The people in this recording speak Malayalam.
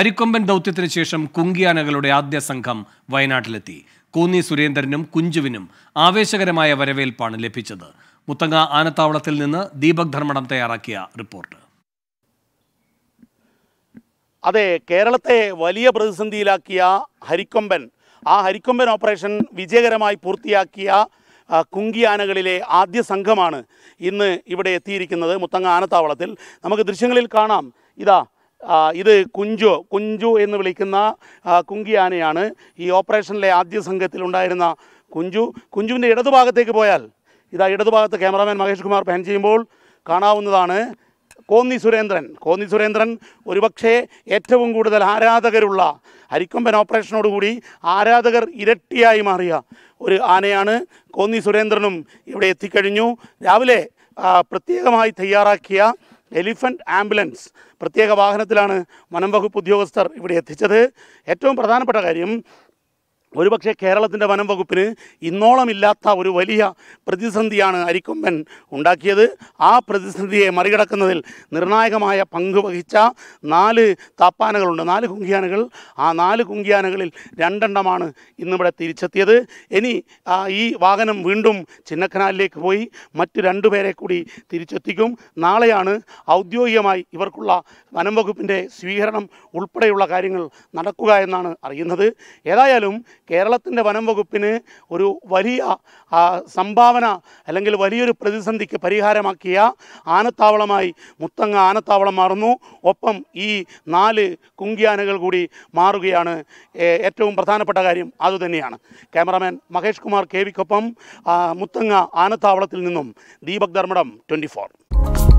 അരിക്കൊമ്പൻ ദൗത്യത്തിന് ശേഷം കുങ്കിയാനകളുടെ ആദ്യ സംഘം വയനാട്ടിലെത്തി കൂന്നി സുരേന്ദ്രനും കുഞ്ചുവിനും ആവേശകരമായ വരവേൽപ്പാണ് ലഭിച്ചത് മുത്തങ്ങ ആനത്താവളത്തിൽ നിന്ന് ദീപക് ധർമ്മടം തയ്യാറാക്കിയ റിപ്പോർട്ട് അതെ കേരളത്തെ വലിയ പ്രതിസന്ധിയിലാക്കിയ ഹരിക്കൊമ്പൻ ആ ഹരിക്കൊമ്പൻ ഓപ്പറേഷൻ വിജയകരമായി പൂർത്തിയാക്കിയ കുങ്കിയാനകളിലെ ആദ്യ സംഘമാണ് ഇന്ന് ഇവിടെ എത്തിയിരിക്കുന്നത് മുത്തങ്ങ ആനത്താവളത്തിൽ നമുക്ക് ദൃശ്യങ്ങളിൽ കാണാം ഇതാ ഇത് കുഞ്ചു കുഞ്ചു എന്ന് വിളിക്കുന്ന കുങ്കിയാനയാണ് ഈ ഓപ്പറേഷനിലെ ആദ്യ സംഘത്തിൽ ഉണ്ടായിരുന്ന കുഞ്ചു കുഞ്ചുവിൻ്റെ ഇടതുഭാഗത്തേക്ക് പോയാൽ ഇതാ ഇടതുഭാഗത്ത് ക്യാമറാമാൻ മഹേഷ് കുമാർ പാൻ ചെയ്യുമ്പോൾ കാണാവുന്നതാണ് കോന്നി സുരേന്ദ്രൻ കോന്നി സുരേന്ദ്രൻ ഒരുപക്ഷെ ഏറ്റവും കൂടുതൽ ആരാധകരുള്ള ഹരിക്കൊമ്പൻ ഓപ്പറേഷനോടുകൂടി ആരാധകർ ഇരട്ടിയായി മാറിയ ഒരു ആനയാണ് കോന്നി സുരേന്ദ്രനും ഇവിടെ എത്തിക്കഴിഞ്ഞു രാവിലെ പ്രത്യേകമായി തയ്യാറാക്കിയ എലിഫൻറ്റ് ആംബുലൻസ് പ്രത്യേക വാഹനത്തിലാണ് വനം വകുപ്പ് ഉദ്യോഗസ്ഥർ ഇവിടെ എത്തിച്ചത് ഏറ്റവും പ്രധാനപ്പെട്ട കാര്യം ഒരുപക്ഷെ കേരളത്തിൻ്റെ വനം വകുപ്പിന് ഇന്നോളമില്ലാത്ത ഒരു വലിയ പ്രതിസന്ധിയാണ് അരിക്കൊമ്പൻ ഉണ്ടാക്കിയത് ആ പ്രതിസന്ധിയെ മറികടക്കുന്നതിൽ നിർണായകമായ പങ്ക് വഹിച്ച നാല് താപ്പാനകളുണ്ട് നാല് കുങ്കിയാനകൾ ആ നാല് കുങ്കിയാനകളിൽ രണ്ടെണ്ണമാണ് ഇന്നിവിടെ തിരിച്ചെത്തിയത് ഇനി ഈ വാഹനം വീണ്ടും ചിന്നക്കനാലിലേക്ക് പോയി മറ്റ് രണ്ടു പേരെ കൂടി തിരിച്ചെത്തിക്കും നാളെയാണ് ഔദ്യോഗികമായി ഇവർക്കുള്ള വനം വകുപ്പിൻ്റെ സ്വീകരണം ഉൾപ്പെടെയുള്ള കാര്യങ്ങൾ നടക്കുക എന്നാണ് അറിയുന്നത് ഏതായാലും കേരളത്തിൻ്റെ വനം വകുപ്പിന് ഒരു വലിയ സംഭാവന അല്ലെങ്കിൽ വലിയൊരു പ്രതിസന്ധിക്ക് പരിഹാരമാക്കിയ ആനത്താവളമായി മുത്തങ്ങ ആനത്താവളം മാറുന്നു ഒപ്പം ഈ നാല് കുങ്കിയാനകൾ കൂടി മാറുകയാണ് ഏറ്റവും പ്രധാനപ്പെട്ട കാര്യം അതുതന്നെയാണ് ക്യാമറാമാൻ മഹേഷ് കുമാർ കെ വിക്കൊപ്പം മുത്തങ്ങ ആനത്താവളത്തിൽ നിന്നും ദീപക് ധർമ്മടം ട്വൻറ്റി